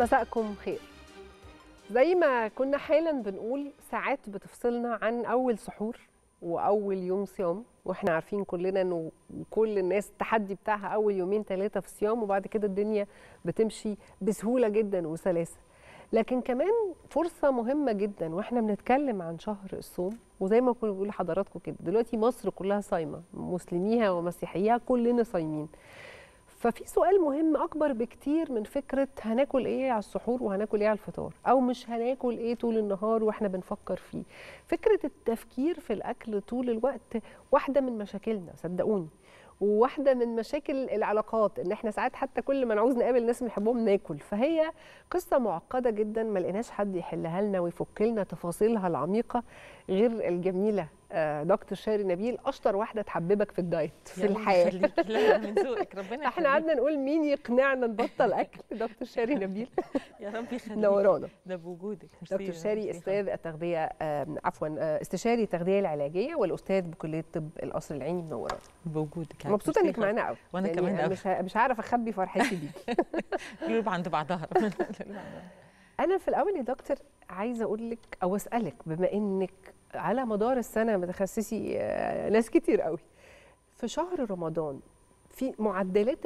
مساءكم خير زي ما كنا حالا بنقول ساعات بتفصلنا عن اول سحور واول يوم صيام واحنا عارفين كلنا انه كل الناس التحدي بتاعها اول يومين ثلاثه في الصيام وبعد كده الدنيا بتمشي بسهوله جدا وسلاسه لكن كمان فرصه مهمه جدا واحنا بنتكلم عن شهر الصوم وزي ما كنا بنقول لحضراتكم كده دلوقتي مصر كلها صايمه مسلميها ومسيحيها كلنا صايمين ففي سؤال مهم اكبر بكتير من فكره هناكل ايه على السحور وهناكل ايه على الفطار او مش هناكل ايه طول النهار واحنا بنفكر فيه فكره التفكير في الاكل طول الوقت واحده من مشاكلنا صدقوني وواحده من مشاكل العلاقات ان احنا ساعات حتى كل ما نعوز نقابل ناس بنحبهم ناكل فهي قصه معقده جدا ما لقيناش حد يحلها لنا ويفك لنا تفاصيلها العميقه غير الجميله آه، دكتور شاري نبيل اشطر واحده تحببك في الدايت في الحياه لا من ذوقك ربنا احنا قعدنا نقول مين يقنعنا نبطل اكل دكتور شاري نبيل يا رب يخليك نورانا ده بوجودك دكتور شاري استاذ التغذيه عفوا آه، استشاري التغذيه العلاجيه والاستاذ بكليه طب القصر العيني منورانا بوجودك مبسوطه انك معانا قوي وانا يعني كمان مش مش هعرف اخبي فرحتي بيكي قلوب عند بعضها انا في الاول يا دكتور عايزه اقول لك او اسالك بما انك على مدار السنه متخصصي آه، ناس كتير قوي في شهر رمضان في معدلات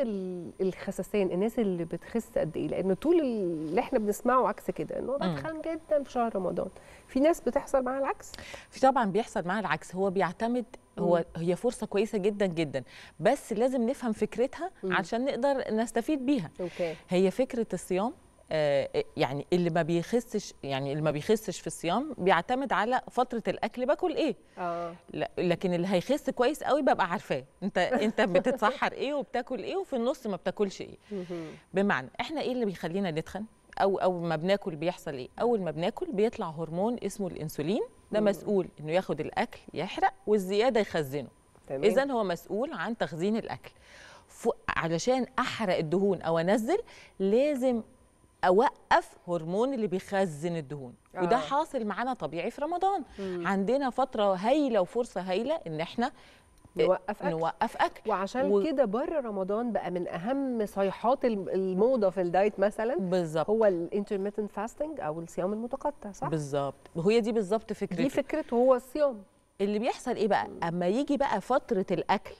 الخسسان الناس اللي بتخس قد ايه لان طول اللي احنا بنسمعه عكس كده انه بتخن جدا في شهر رمضان في ناس بتحصل معاها العكس في طبعا بيحصل معاها العكس هو بيعتمد هو هي فرصه كويسه جدا جدا بس لازم نفهم فكرتها عشان نقدر نستفيد بيها أوكي. هي فكره الصيام آه، يعني اللي ما بيخسش يعني اللي ما بيخسش في الصيام بيعتمد على فتره الاكل باكل ايه اه لكن اللي هيخس كويس قوي ببقى عارفاه انت انت بتتسحر ايه وبتاكل ايه وفي النص ما بتاكلش ايه بمعنى احنا ايه اللي بيخلينا نتخن او او ما بناكل بيحصل ايه اول ما بناكل بيطلع هرمون اسمه الانسولين ده مسؤول انه ياخد الاكل يحرق والزياده يخزنه اذا هو مسؤول عن تخزين الاكل علشان احرق الدهون او انزل لازم اوقف هرمون اللي بيخزن الدهون آه. وده حاصل معانا طبيعي في رمضان مم. عندنا فتره هايله وفرصه هايله ان احنا آه، نوقف اكل نوقف اكل وعشان و... كده بره رمضان بقى من اهم صيحات الموضه في الدايت مثلا بالظبط هو الانترميتنت فاستنج او الصيام المتقطع صح بالظبط وهي دي بالظبط فكرته دي فكرته هو الصيام اللي بيحصل ايه بقى اما يجي بقى فتره الاكل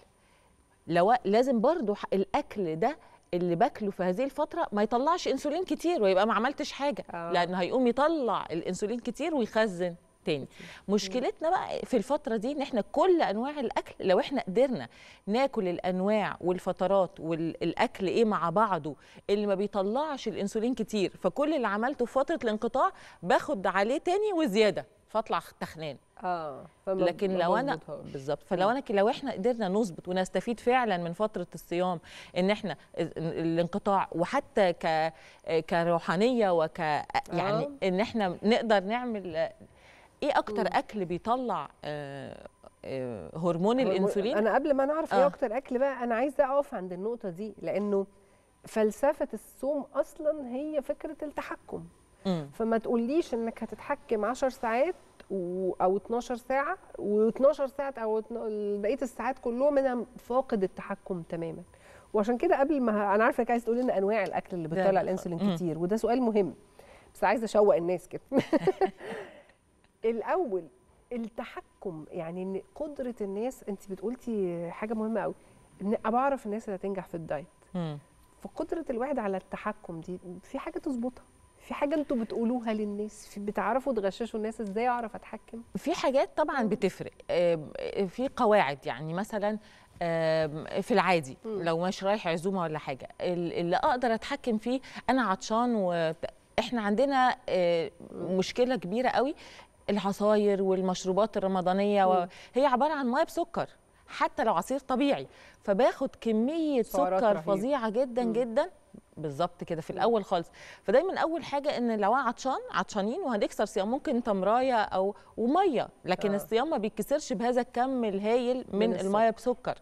لو لازم برضو الاكل ده اللي باكله في هذه الفتره ما يطلعش انسولين كتير ويبقى ما عملتش حاجه آه. لانه هيقوم يطلع الانسولين كتير ويخزن تاني مشكلتنا بقى في الفتره دي ان احنا كل انواع الاكل لو احنا قدرنا ناكل الانواع والفترات والاكل ايه مع بعضه اللي ما بيطلعش الانسولين كتير فكل اللي عملته في فتره الانقطاع باخد عليه تاني وزياده فاطلع تخنان اه لكن لو انا بالظبط فلو انا لو احنا قدرنا نظبط ونستفيد فعلا من فتره الصيام ان احنا الانقطاع وحتى ك كروحانيه وك يعني آه. ان احنا نقدر نعمل ايه اكتر اكل بيطلع آه, آه، هرمون الانسولين انا قبل ما نعرف ايه آه. اكتر اكل بقى انا عايزه اقف عند النقطه دي لانه فلسفه الصوم اصلا هي فكره التحكم فما تقوليش انك هتتحكم 10 ساعات او 12 ساعه و12 ساعه او بقيه الساعات كلهم انا فاقد التحكم تماما وعشان كده قبل ما انا عارفه انك عايز تقول لنا انواع الاكل اللي بتطلع الانسولين كتير وده سؤال مهم بس عايزه اشوق الناس كده الاول التحكم يعني قدره الناس انت بتقولتي حاجه مهمه قوي ان بعرف الناس اللي هتنجح في الدايت فقدره الواحد على التحكم دي في حاجه تظبطها في حاجه انتوا بتقولوها للناس بتعرفوا تغششوا الناس ازاي اعرف اتحكم في حاجات طبعا بتفرق في قواعد يعني مثلا في العادي لو مش رايح عزومه ولا حاجه اللي اقدر اتحكم فيه انا عطشان واحنا عندنا آه، مشكله كبيره قوي العصاير والمشروبات الرمضانيه و... هي عباره عن ميه بسكر حتى لو عصير طبيعي فباخد كميه سكر رهيب. فظيعه جدا م. جدا بالظبط كده في الاول خالص فدايما اول حاجه ان لو عطشان عطشانين وهنكسر صيام ممكن تمرايه او وميه لكن آه. الصيام ما بيتكسرش بهذا الكم الهائل من, من الميه بسكر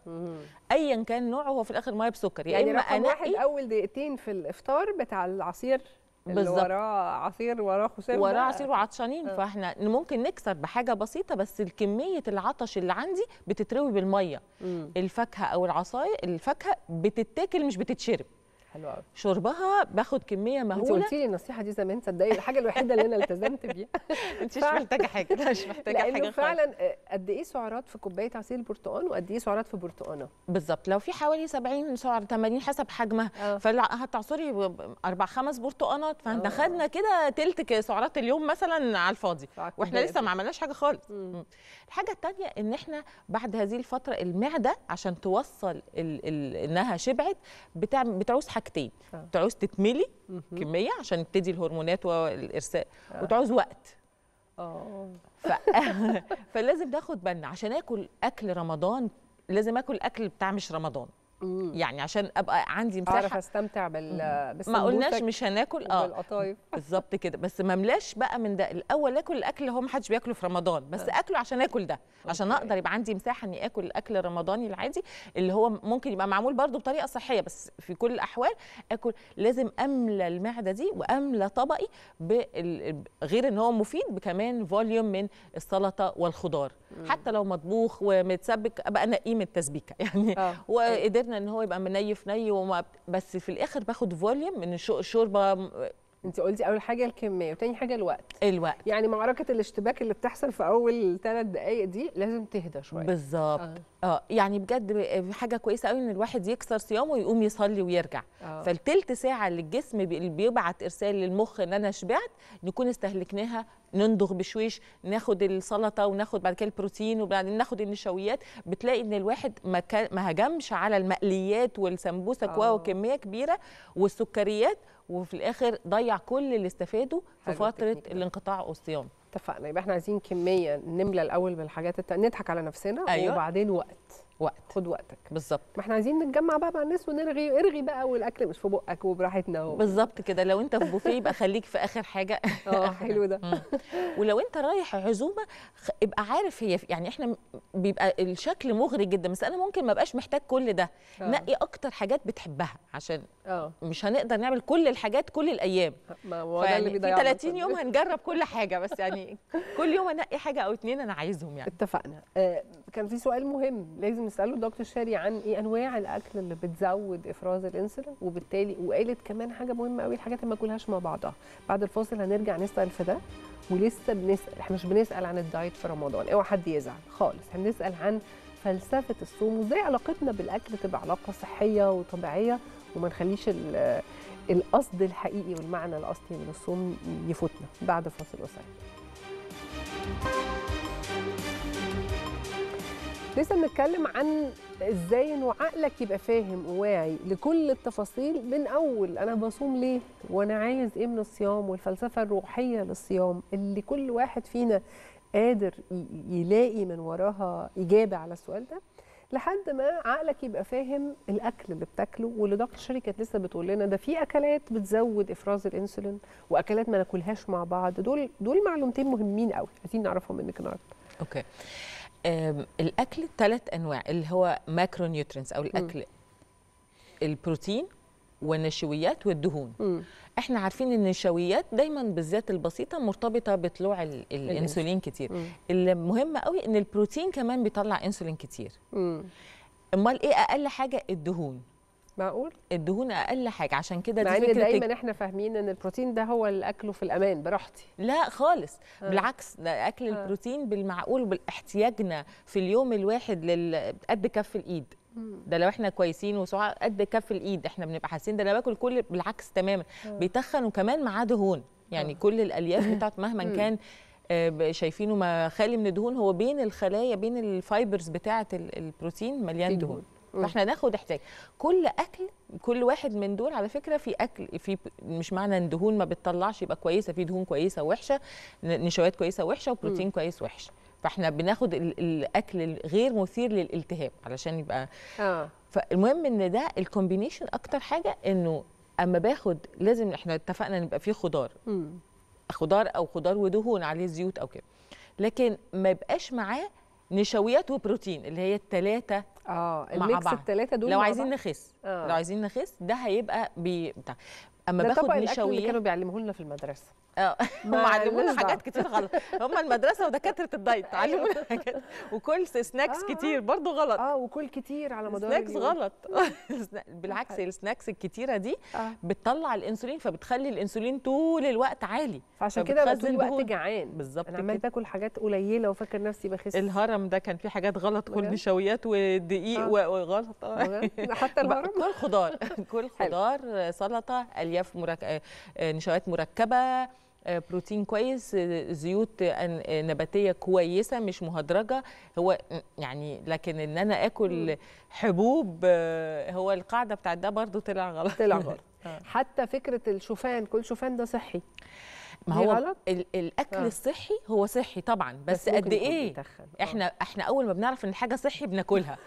ايا كان نوعه هو في الاخر ميه بسكر يا يعني اما يعني واحد اول دقيقتين في الافطار بتاع العصير بالظبط وراه عصير وراه خسام وراه عصير وعطشانين آه. فاحنا ممكن نكسر بحاجه بسيطه بس الكميه العطش اللي عندي بتتروي بالميه الفاكهه او العصاير الفاكهه بتتاكل مش بتتشرب حلو قوي شربها باخد كميه مهوله انت قلتي لي النصيحه دي زمان تصدقي الحاجه الوحيده اللي انا التزمت بيها انت مش محتاجه حاجه مش محتاجه حاجه لانه فعلا آه، قد ايه سعرات في كوبايه عصير برتقال وقد ايه سعرات في برتقانه بالظبط لو في حوالي 70 سعر 80 حسب حجمها آه. فهتعصري اربع خمس برتقانات فاحنا آه. خدنا كده تلت سعرات اليوم مثلا على الفاضي واحنا لسه ما عملناش حاجه خالص الحاجه الثانيه ان احنا بعد هذه الفتره المعده عشان توصل انها شبعت بتعوز حاجتين اه. تعوز تتملي كميه عشان تبتدي الهرمونات والارساء اه. وتعوز وقت اه. ف... فلازم ناخد بالنا عشان اكل اكل رمضان لازم اكل اكل بتاع مش رمضان يعني عشان ابقى عندي مساحه اعرف استمتع بال ما قلناش مش هناكل اه بالقطايف بالظبط كده بس ما ملاش بقى من ده الاول اكل الاكل اللي هو ما حدش بياكله في رمضان بس آه. اكله عشان اكل ده عشان اقدر يبقى عندي مساحه اني اكل الاكل الرمضاني العادي اللي هو ممكن يبقى معمول برده بطريقه صحيه بس في كل الاحوال اكل لازم املى المعده دي واملى طبقي غير ان هو مفيد بكمان فوليوم من السلطه والخضار حتى لو مطبوخ ومتسبك ابقى نقيه من التسبيكه يعني آه. وقدرنا ان هو يبقى منيف ني وما بس في الاخر باخد فوليوم من الشوربه انت قلتي اول حاجه الكميه وتاني حاجه الوقت الوقت يعني معركه الاشتباك اللي بتحصل في اول ثلاث دقائق دي لازم تهدى شويه بالظبط آه. اه يعني بجد حاجه كويسه قوي ان الواحد يكسر صيامه ويقوم يصلي ويرجع آه. فالتلت ساعه اللي الجسم بيبعت ارسال للمخ ان انا شبعت نكون استهلكناها نندغ بشويش ناخد السلطه وناخد بعد كده البروتين وبعدين ناخد النشويات بتلاقي ان الواحد ما, ما هجمش على المقليات والسمبوسه آه. وكميه كبيره والسكريات وفي الاخر ضيع كل اللي استفادوا في فتره الانقطاع والصيام اتفقنا يبقى احنا عايزين كميه نملى الاول بالحاجات التانية نضحك على نفسنا أيوة. وبعدين وقت وقت خد وقتك بالظبط ما احنا عايزين نتجمع بقى مع الناس ونرغي ارغي بقى والاكل مش في بقك وبراحتنا بالظبط كده لو انت في بوفيه يبقى خليك في اخر حاجه اه حلو ده ولو انت رايح عزومه ابقى عارف هي يعني احنا بيبقى الشكل مغري جدا بس انا ممكن ما ابقاش محتاج كل ده أوه. نقي اكتر حاجات بتحبها عشان أوه. مش هنقدر نعمل كل الحاجات كل الايام ما هو ده اللي بيضيع 30 يوم هنجرب كل حاجه بس يعني كل يوم انقي حاجه او اتنين انا عايزهم يعني اتفقنا آه، كان في سؤال مهم لازم نساله دكتور شاري عن ايه انواع الاكل اللي بتزود افراز الانسولين وبالتالي وقالت كمان حاجه مهمه قوي الحاجات اللي ما كلهاش مع بعضها بعد الفاصل هنرجع نسال في ده ولسه بنسال احنا مش بنسال عن الدايت في رمضان اوعى حد يزعل خالص هنسال عن فلسفه الصوم وازاي علاقتنا بالاكل تبقى علاقه صحيه وطبيعيه وما نخليش القصد الحقيقي والمعنى الاصلي من الصوم يفوتنا بعد فاصل قصير لسه بنتكلم عن ازاي انه عقلك يبقى فاهم وواعي لكل التفاصيل من اول انا بصوم ليه وانا عايز ايه من الصيام والفلسفه الروحيه للصيام اللي كل واحد فينا قادر يلاقي من وراها اجابه على السؤال ده لحد ما عقلك يبقى فاهم الاكل اللي بتاكله واللي دكتور شركة لسه بتقول لنا ده في اكلات بتزود افراز الانسولين واكلات ما ناكلهاش مع بعض دول دول معلومتين مهمين قوي عايزين نعرفهم منك النهارده اوكي الاكل ثلاث انواع اللي هو ماكرو نيوترينز او الاكل البروتين والنشويات والدهون مم. احنا عارفين ان النشويات دايما بالذات البسيطه مرتبطه بطلوع الانسولين كتير اللي المهم قوي ان البروتين كمان بيطلع انسولين كتير امال ايه اقل حاجه الدهون معقول الدهون اقل حاجه عشان كده دي فكره دايما احنا فاهمين ان البروتين ده هو اللي اكله في الامان براحتي لا خالص آه. بالعكس ده اكل آه. البروتين بالمعقول باحتياجنا في اليوم الواحد لل... قد كف الايد ده لو احنا كويسين وسعاء قد كف الايد احنا بنبقى حاسين ده انا باكل كل بالعكس تماما آه. بيتخن وكمان معاه دهون يعني آه. كل الالياف بتاعت مهما كان آه، شايفينه ما خالي من الدهون هو بين الخلايا بين الفايبرز بتاعه البروتين مليان دهون فاحنا ناخد احتياج كل اكل كل واحد من دول على فكره في اكل في مش معنى ان دهون ما بتطلعش يبقى كويسه في دهون كويسه وحشه نشويات كويسه وحشه وبروتين م. كويس وحش فاحنا بناخد الاكل الغير مثير للالتهاب علشان يبقى اه فالمهم ان ده الكومبينيشن اكتر حاجه انه اما باخد لازم احنا اتفقنا ان يبقى فيه خضار م. خضار او خضار ودهون عليه زيوت او كده لكن ما يبقاش معاه نشويات وبروتين اللي هي الثلاثه اه الميكس الثلاثه دول لو عايزين نخس آه. لو عايزين نخس ده هيبقى بي... اما باخد نشوي اللي كانوا بيعلموه لنا في المدرسه اه هم علمونا حاجات كتير غلط هم المدرسه ودكاتره الدايت أيوه. علمونا حاجات وكل سناكس آه كتير برضو غلط اه وكل كتير على مدار سناكس غلط بالعكس السناكس الكتيره دي آه. بتطلع الانسولين فبتخلي الانسولين طول الوقت عالي فعشان كده طول الوقت جعان بالظبط انا عمال باكل حاجات قليله وفاكر نفسي بخس الهرم ده كان فيه حاجات غلط كل نشويات ودقيق آه. وغلط حتى الهرم كل خضار كل خضار سلطه اليوم الياف مرك... آه، آه، نشويات مركبه آه، بروتين كويس زيوت نباتيه كويسه مش مهدرجه هو يعني لكن ان انا اكل حبوب هو القاعده بتاعت ده برضو طلع غلط طلع غلط حتى فكره الشوفان كل شوفان ده صحي ما هو ال الاكل آه. الصحي هو صحي طبعا بس, بس قد ايه اه. احنا احنا اول ما بنعرف ان حاجه صحي بناكلها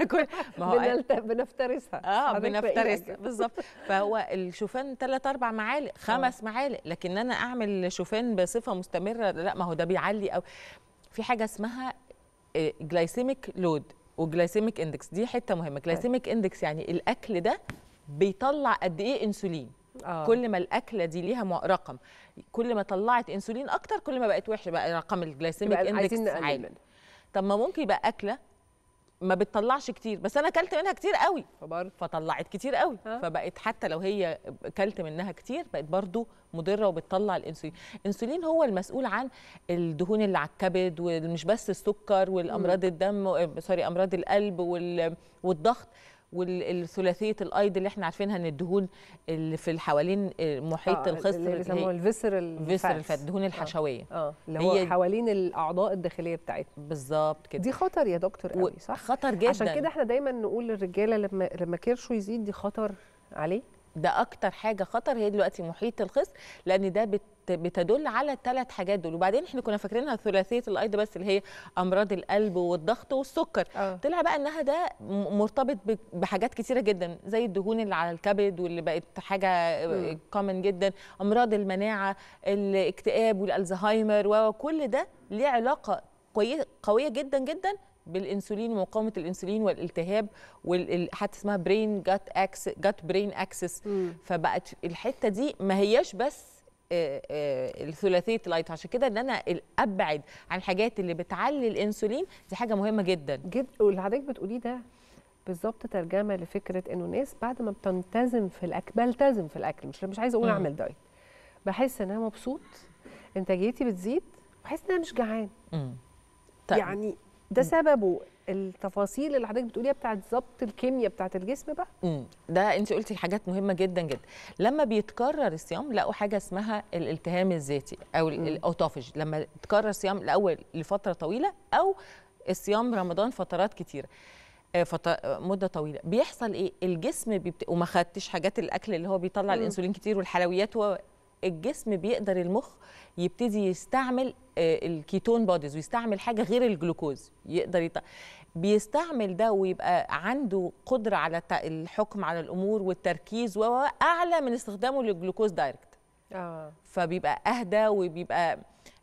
ما هو بنفترسها اه بنفترسها بالظبط فهو الشوفان ثلاث اربع معالق اه. خمس آه. معالق لكن انا اعمل شوفان بصفه مستمره لا ما هو ده بيعلي او في حاجه اسمها جلايسيميك لود وجلايسيميك اندكس دي حته مهمه جلايسيميك طيب. اندكس يعني الاكل ده بيطلع قد ايه انسولين آه. كل ما الاكله دي ليها رقم كل ما طلعت انسولين اكتر كل ما بقت وحشه بقى رقم الجلايسيميك اندكس عالي طب ما ممكن يبقى اكله ما بتطلعش كتير بس انا اكلت منها كتير قوي فبرضه فطلعت كتير قوي ها. فبقت حتى لو هي اكلت منها كتير بقت برضو مضره وبتطلع الانسولين الانسولين هو المسؤول عن الدهون اللي على الكبد ومش بس السكر والامراض الدم سوري آه، امراض القلب والضغط والثلاثيه الايض اللي احنا عارفينها ان الدهون اللي في حوالين محيط آه الخصر اللي بيسموه الفيسر الفيسر الفات آه. الدهون الحشويه اه, آه. اللي هو حوالين الاعضاء الداخليه بتاعتنا بالظبط كده دي خطر يا دكتور قوي صح خطر جدا عشان كده احنا دايما نقول للرجاله لما لما كرشه يزيد دي خطر عليه ده اكتر حاجه خطر هي دلوقتي محيط الخصر لان ده بت بتدل على ثلاث حاجات دول وبعدين احنا كنا فاكرينها ثلاثيه الايض بس اللي هي امراض القلب والضغط والسكر أوه. طلع بقى انها ده مرتبط بحاجات كتيره جدا زي الدهون اللي على الكبد واللي بقت حاجه كومن آه، جدا امراض المناعه الاكتئاب والالزهايمر وكل ده ليه علاقه قويه جدا جدا بالانسولين ومقاومه الانسولين والالتهاب وحتى اسمها برين جات اكس جات برين اكسس فبقت الحته دي ما هياش بس الثلاثيه لايت عشان كده ان انا ابعد عن الحاجات اللي بتعلي الانسولين دي حاجه مهمه جدا جدا واللي حضرتك بتقوليه ده بالظبط ترجمه لفكره انه الناس بعد ما بتلتزم في الاكل بلتزم في الاكل مش مش عايزه اقول اعمل دايت بحس ان انا مبسوط انتاجيتي بتزيد بحس ان انا مش جعان طيب. يعني ده سببه التفاصيل اللي حضرتك بتقوليها بتاعت ضبط الكيمياء بتاعت الجسم بقى امم ده انت قلتي حاجات مهمه جدا جدا لما بيتكرر الصيام لقوا حاجه اسمها الالتهام الذاتي او الاوتوفج لما تكرر صيام الاول لفتره طويله او الصيام رمضان فترات كتيره آه، فت... آه، مده طويله بيحصل ايه الجسم بيبت... وما خدتش حاجات الاكل اللي هو بيطلع مم. الانسولين كتير والحلويات و... الجسم بيقدر المخ يبتدي يستعمل آه، الكيتون بوديز ويستعمل حاجه غير الجلوكوز يقدر يط... بيستعمل ده ويبقى عنده قدره على الحكم على الامور والتركيز اعلى من استخدامه للجلوكوز دايركت اه فبيبقى اهدى وبيبقى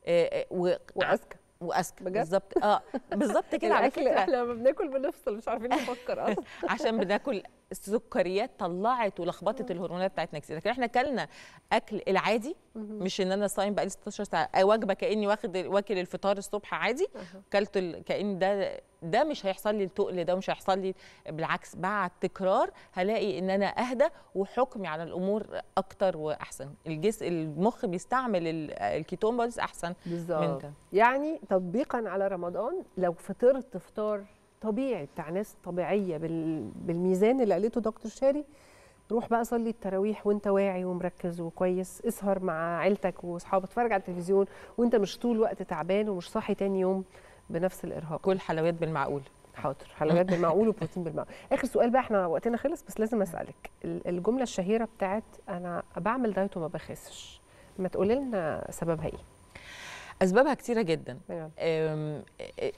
آه, آه، و... واذكى واذكى بالظبط اه بالظبط كده على فكره احنا لما بناكل بنفصل مش عارفين نفكر اصلا عشان بناكل السكريات طلعت ولخبطت الهرمونات بتاعتنا كتير لكن احنا كلنا اكل العادي مش ان انا صايم بقالي 16 ساعه وجبه كاني واخد واكل الفطار الصبح عادي كلت كان ده ده مش هيحصل لي التقل ده مش هيحصل لي بالعكس بعد تكرار هلاقي ان انا اهدى وحكمي على الامور اكتر واحسن الجسم المخ بيستعمل الكيتون بولز احسن بالظبط يعني تطبيقا على رمضان لو فطرت فطار طبيعي بتاع ناس طبيعيه بالميزان اللي قالته دكتور شاري روح بقى صلي التراويح وانت واعي ومركز وكويس اسهر مع عيلتك واصحابك اتفرج على التلفزيون وانت مش طول الوقت تعبان ومش صاحي تاني يوم بنفس الارهاق كل حلويات بالمعقول حاضر حلويات بالمعقول وبروتين بالمعقول اخر سؤال بقى احنا وقتنا خلص بس لازم اسالك الجمله الشهيره بتاعت انا بعمل دايت وما بخسش ما تقولي لنا سببها ايه اسبابها كتيره جدا آه،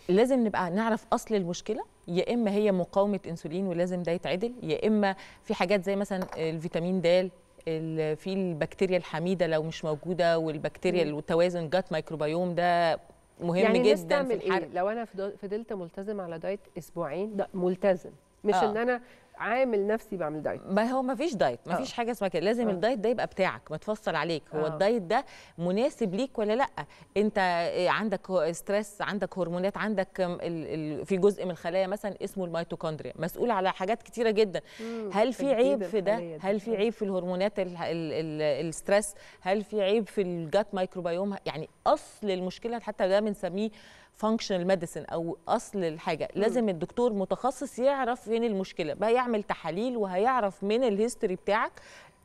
لازم نبقى نعرف اصل المشكله يا اما هي مقاومه انسولين ولازم ده يتعدل يا اما في حاجات زي مثلا الفيتامين د في البكتيريا الحميده لو مش موجوده والبكتيريا التوازن جات مايكروبيوم ده مهم يعني جدا في الحرق إيه؟ لو انا فضلت ملتزم على دايت اسبوعين ده ملتزم مش آه. ان انا عامل نفسي بعمل دايت ما هو ما فيش دايت ما آه. فيش حاجه اسمها كده لازم أوه. الدايت ده يبقى بتاعك تفصل عليك هو أوه. الدايت ده مناسب ليك ولا لا انت عندك ستريس عندك هرمونات عندك في جزء من الخلايا مثلا اسمه الميتوكوندريا مسؤول على حاجات كتيره جدا هل في عيب في ده هل في آه. عيب في الهرمونات الستريس هل في عيب في الجات مايكروبيوم يعني اصل المشكله حتى ده بنسميه فانكشنال ميديسن او اصل الحاجه لازم الدكتور متخصص يعرف فين المشكله بقى هيعمل تحاليل وهيعرف من الهيستوري بتاعك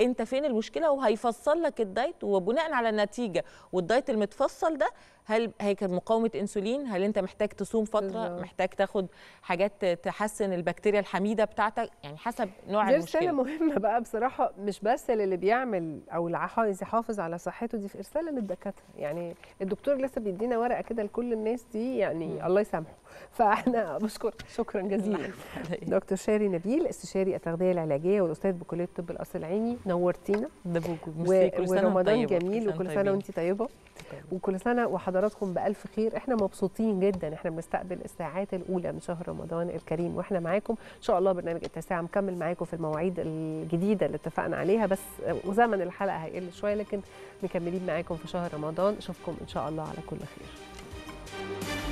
انت فين المشكله وهيفصل لك الدايت وبناء على النتيجه والدايت المتفصل ده هل هي كانت مقاومه انسولين هل انت محتاج تصوم فتره بالزبط. محتاج تاخد حاجات تحسن البكتيريا الحميده بتاعتك يعني حسب نوع دي المشكله رساله مهمه بقى بصراحه مش بس للي بيعمل او اللي عايز يحافظ على صحته دي في رساله للدكاتره يعني الدكتور لسه بيدينا ورقه كده لكل الناس دي يعني م. الله يسامحه فاحنا بشكر شكرا جزيلا دكتور شاري نبيل استشاري التغذيه العلاجيه والاستاذ بكليه الطب القصر العيني نورتينا ده سنه وانت طيبة. جميل وكل سنه وانت طيبه وكل سنه وحضراتكم بالف خير احنا مبسوطين جدا احنا بنستقبل الساعات الاولى من شهر رمضان الكريم واحنا معاكم ان شاء الله برنامج التاسعة مكمل معاكم في المواعيد الجديده اللي اتفقنا عليها بس وزمن الحلقه هيقل شويه لكن مكملين معاكم في شهر رمضان اشوفكم ان شاء الله على كل خير